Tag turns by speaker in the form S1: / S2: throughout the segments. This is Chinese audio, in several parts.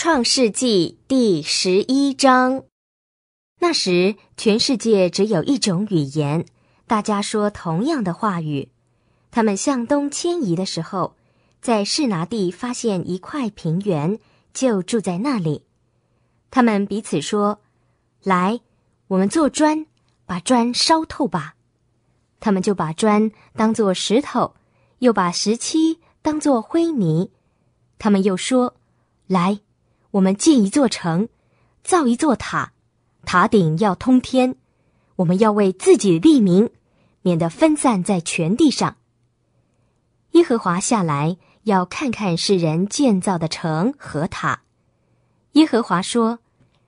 S1: 创世纪第十一章，那时全世界只有一种语言，大家说同样的话语。他们向东迁移的时候，在士拿地发现一块平原，就住在那里。他们彼此说：“来，我们做砖，把砖烧透吧。”他们就把砖当做石头，又把石漆当做灰泥。他们又说：“来。”我们建一座城，造一座塔，塔顶要通天。我们要为自己立名，免得分散在全地上。耶和华下来要看看世人建造的城和塔。耶和华说：“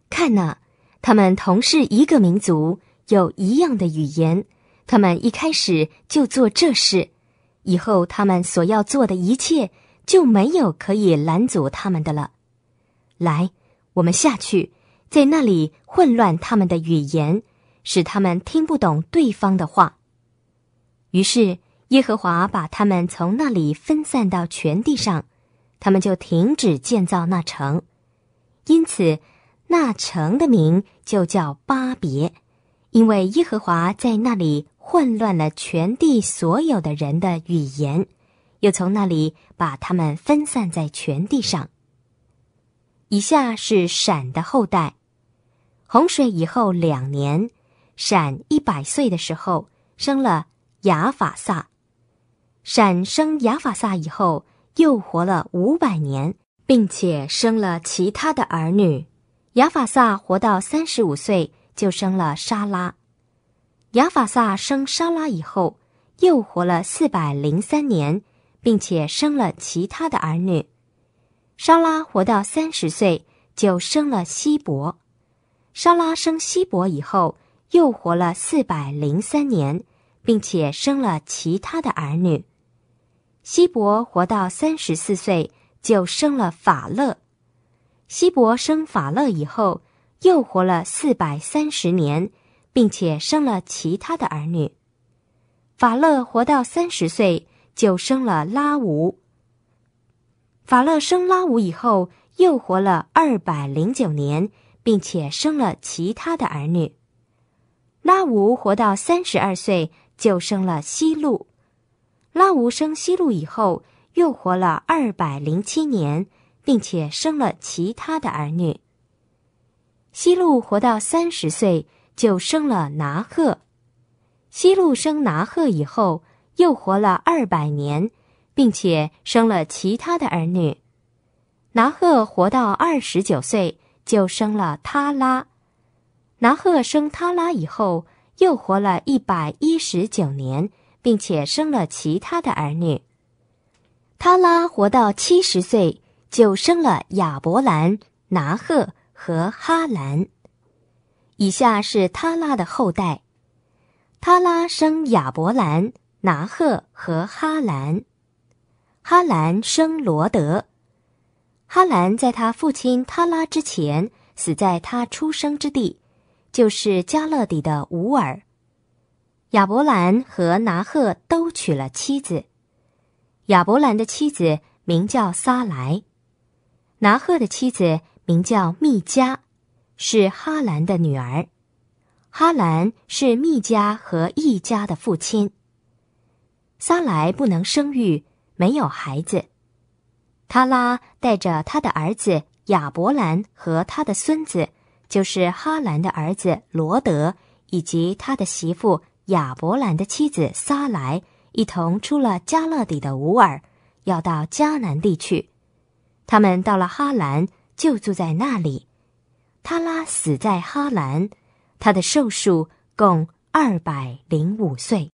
S1: 看哪，他们同是一个民族，有一样的语言。他们一开始就做这事，以后他们所要做的一切，就没有可以拦阻他们的了。”来，我们下去，在那里混乱他们的语言，使他们听不懂对方的话。于是耶和华把他们从那里分散到全地上，他们就停止建造那城。因此，那城的名就叫巴别，因为耶和华在那里混乱了全地所有的人的语言，又从那里把他们分散在全地上。以下是闪的后代。洪水以后两年，闪一百岁的时候生了雅法萨。闪生雅法萨以后又活了五百年，并且生了其他的儿女。雅法萨活到三十五岁就生了沙拉。雅法萨生沙拉以后又活了四百零三年，并且生了其他的儿女。莎拉活到三十岁，就生了希伯。莎拉生希伯以后，又活了四百零三年，并且生了其他的儿女。希伯活到三十四岁，就生了法勒。希伯生法勒以后，又活了四百三十年，并且生了其他的儿女。法勒活到三十岁，就生了拉吾。法勒生拉吾以后，又活了二百零九年，并且生了其他的儿女。拉吾活到三十二岁，就生了西路。拉吾生西路以后，又活了二百零七年，并且生了其他的儿女。西路活到三十岁，就生了拿赫。西路生拿赫以后，又活了二百年。并且生了其他的儿女。拿赫活到二十九岁，就生了他拉。拿赫生他拉以后，又活了一百一十九年，并且生了其他的儿女。他拉活到七十岁，就生了亚伯兰、拿赫和哈兰。以下是他拉的后代。他拉生亚伯兰、拿赫和哈兰。哈兰生罗德。哈兰在他父亲塔拉之前死在他出生之地，就是加勒底的吾尔。亚伯兰和拿赫都娶了妻子。亚伯兰的妻子名叫撒莱，拿赫的妻子名叫密加，是哈兰的女儿。哈兰是密加和易加的父亲。撒莱不能生育。没有孩子，塔拉带着他的儿子亚伯兰和他的孙子，就是哈兰的儿子罗德，以及他的媳妇亚伯兰的妻子撒莱，一同出了加勒底的乌尔，要到迦南地区。他们到了哈兰，就住在那里。塔拉死在哈兰，他的寿数共二百零五岁。